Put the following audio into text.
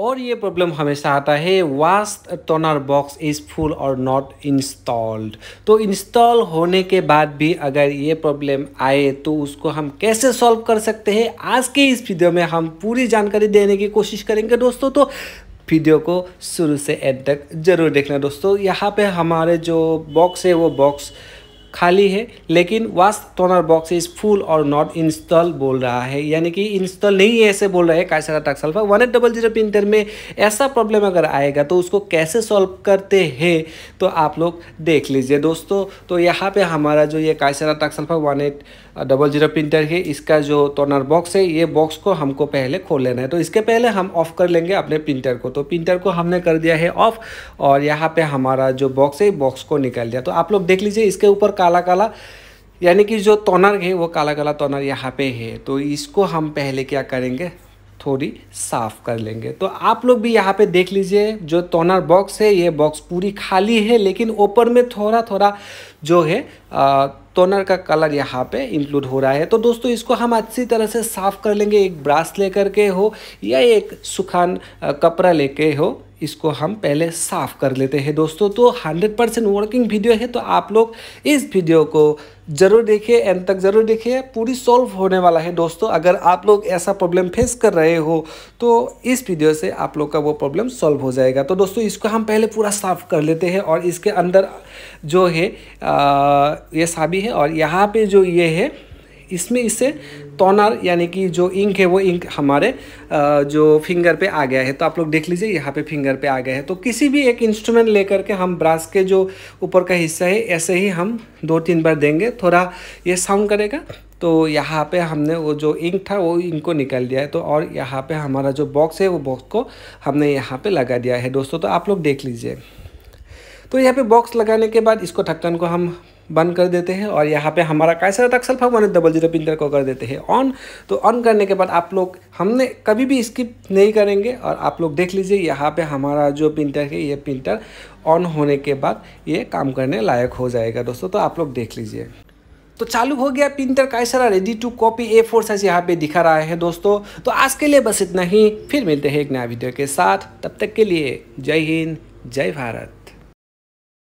और ये प्रॉब्लम हमेशा आता है waste toner box is full और नॉट इंस्टॉल्ड तो इंस्टॉल होने के बाद भी अगर ये प्रॉब्लम आए तो उसको हम कैसे सॉल्व कर सकते हैं आज के इस वीडियो में हम पूरी जानकारी देने की कोशिश करेंगे दोस्तों तो वीडियो को शुरू से एंड तक जरूर देखना दोस्तों यहाँ पे हमारे जो बॉक्स है वो बॉक्स खाली है लेकिन waste toner box is full और नॉट इंस्टॉल बोल रहा है यानी कि इंस्टॉल नहीं है ऐसे बोल रहा है Kyocera TASKalfa one eight double zero printer में ऐसा प्रॉब्लम अगर आएगा तो उसको कैसे सॉल्व करते हैं तो आप लोग देख लीजिए दोस्तों तो यहाँ पे हमारा जो ये Kyocera TASKalfa one eight double zero printer है इसका जो टोनर बॉक्स है ये बॉक्स को हमको पहले खोल लेना है तो इसके पहले हम ऑफ़ कर लेंगे अपने प्रिंटर को तो प्रिंटर को हमने कर दिया है ऑफ़ और यहाँ पे हमारा जो बॉक्स है बॉक्स को निकाल दिया तो आप लोग देख लीजिए इसके ऊपर काला काला यानी कि जो टोनर है वो काला काला टोनर यहाँ पे है तो इसको हम पहले क्या करेंगे थोड़ी साफ़ कर लेंगे तो आप लोग भी यहाँ पे देख लीजिए जो टोनर बॉक्स है ये बॉक्स पूरी खाली है लेकिन ऊपर में थोड़ा थोड़ा जो है टोनर का कलर यहाँ पे इंक्लूड हो रहा है तो दोस्तों इसको हम अच्छी तरह से साफ़ कर लेंगे एक ब्राश लेकर के हो या एक सुखान कपड़ा लेके हो इसको हम पहले साफ़ कर लेते हैं दोस्तों तो 100 परसेंट वर्किंग वीडियो है तो आप लोग इस वीडियो को ज़रूर देखिए एंड तक ज़रूर देखिए पूरी सॉल्व होने वाला है दोस्तों अगर आप लोग ऐसा प्रॉब्लम फेस कर रहे हो तो इस वीडियो से आप लोग का वो प्रॉब्लम सॉल्व हो जाएगा तो दोस्तों इसको हम पहले पूरा साफ़ कर लेते हैं और इसके अंदर जो है आ, ये साबी है और यहाँ पर जो ये है इसमें इससे टोनर यानी कि जो इंक है वो इंक हमारे जो फिंगर पे आ गया है तो आप लोग देख लीजिए यहाँ पे फिंगर पे आ गया है तो किसी भी एक इंस्ट्रूमेंट लेकर के हम ब्रास के जो ऊपर का हिस्सा है ऐसे ही हम दो तीन बार देंगे थोड़ा ये साउंड करेगा तो यहाँ पे हमने वो जो इंक था वो इंक को निकाल दिया है तो और यहाँ पर हमारा जो बॉक्स है वो बॉक्स को हमने यहाँ पर लगा दिया है दोस्तों तो आप लोग देख लीजिए तो यहाँ पे बॉक्स लगाने के बाद इसको ढक्कन को हम बंद कर देते हैं और यहाँ पे हमारा कैसा रहता अक्सल फाव डबल जीरो पिन को कर देते हैं ऑन तो ऑन करने के बाद आप लोग हमने कभी भी स्किप नहीं करेंगे और आप लोग देख लीजिए यहाँ पे हमारा जो प्रिंटर है ये प्रिंटर ऑन होने के बाद ये काम करने लायक हो जाएगा दोस्तों तो आप लोग देख लीजिए तो चालू हो गया प्रिंटर का सारा ready to copy A four size यहाँ पे दिखा रहा है दोस्तों तो आज के लिए बस इतना ही फिर मिलते हैं एक नया वीडियो के साथ तब तक के लिए जय हिंद जय भारत